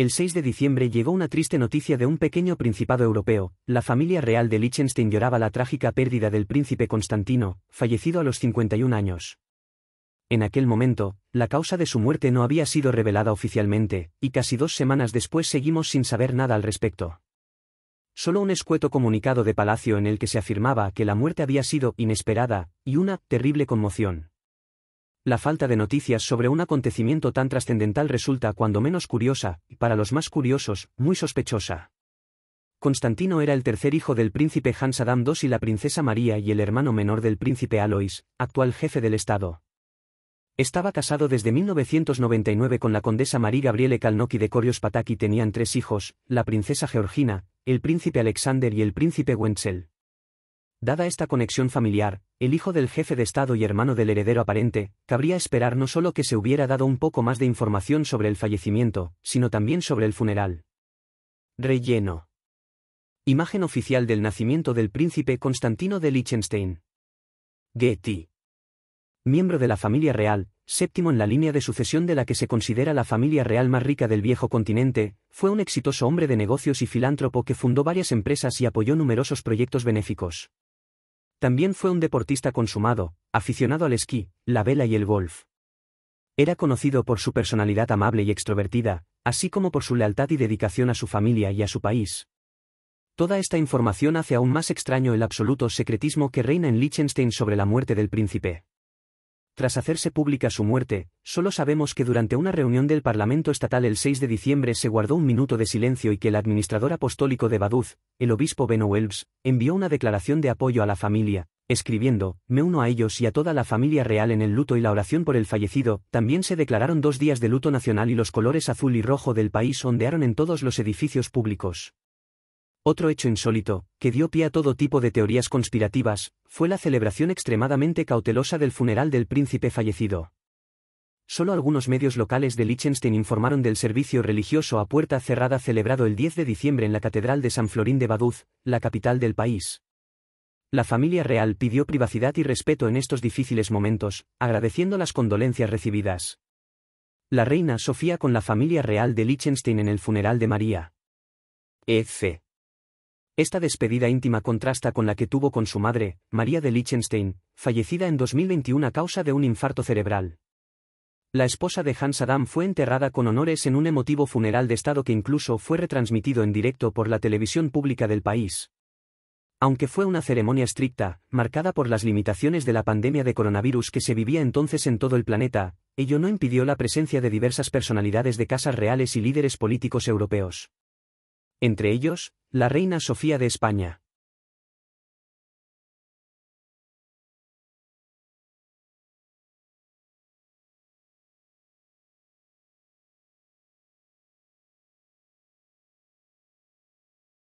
El 6 de diciembre llegó una triste noticia de un pequeño principado europeo, la familia real de Liechtenstein lloraba la trágica pérdida del príncipe Constantino, fallecido a los 51 años. En aquel momento, la causa de su muerte no había sido revelada oficialmente, y casi dos semanas después seguimos sin saber nada al respecto. Solo un escueto comunicado de Palacio en el que se afirmaba que la muerte había sido inesperada, y una terrible conmoción. La falta de noticias sobre un acontecimiento tan trascendental resulta cuando menos curiosa, y para los más curiosos, muy sospechosa. Constantino era el tercer hijo del príncipe Hans Adam II y la princesa María y el hermano menor del príncipe Alois, actual jefe del Estado. Estaba casado desde 1999 con la condesa María Gabriele Kalnoki de Corios Pataki. Tenían tres hijos, la princesa Georgina, el príncipe Alexander y el príncipe Wenzel. Dada esta conexión familiar, el hijo del jefe de Estado y hermano del heredero aparente, cabría esperar no solo que se hubiera dado un poco más de información sobre el fallecimiento, sino también sobre el funeral. Relleno. Imagen oficial del nacimiento del príncipe Constantino de Liechtenstein. Getty. Miembro de la familia real, séptimo en la línea de sucesión de la que se considera la familia real más rica del viejo continente, fue un exitoso hombre de negocios y filántropo que fundó varias empresas y apoyó numerosos proyectos benéficos. También fue un deportista consumado, aficionado al esquí, la vela y el golf. Era conocido por su personalidad amable y extrovertida, así como por su lealtad y dedicación a su familia y a su país. Toda esta información hace aún más extraño el absoluto secretismo que reina en Liechtenstein sobre la muerte del príncipe. Tras hacerse pública su muerte, solo sabemos que durante una reunión del Parlamento Estatal el 6 de diciembre se guardó un minuto de silencio y que el administrador apostólico de Baduz, el obispo Beno Welbs, envió una declaración de apoyo a la familia, escribiendo, me uno a ellos y a toda la familia real en el luto y la oración por el fallecido, también se declararon dos días de luto nacional y los colores azul y rojo del país ondearon en todos los edificios públicos. Otro hecho insólito, que dio pie a todo tipo de teorías conspirativas, fue la celebración extremadamente cautelosa del funeral del príncipe fallecido. Solo algunos medios locales de Liechtenstein informaron del servicio religioso a puerta cerrada celebrado el 10 de diciembre en la Catedral de San Florín de Baduz, la capital del país. La familia real pidió privacidad y respeto en estos difíciles momentos, agradeciendo las condolencias recibidas. La reina Sofía con la familia real de Liechtenstein en el funeral de María. Esta despedida íntima contrasta con la que tuvo con su madre, María de Liechtenstein, fallecida en 2021 a causa de un infarto cerebral. La esposa de Hans Adam fue enterrada con honores en un emotivo funeral de Estado que incluso fue retransmitido en directo por la televisión pública del país. Aunque fue una ceremonia estricta, marcada por las limitaciones de la pandemia de coronavirus que se vivía entonces en todo el planeta, ello no impidió la presencia de diversas personalidades de casas reales y líderes políticos europeos entre ellos, la reina Sofía de España.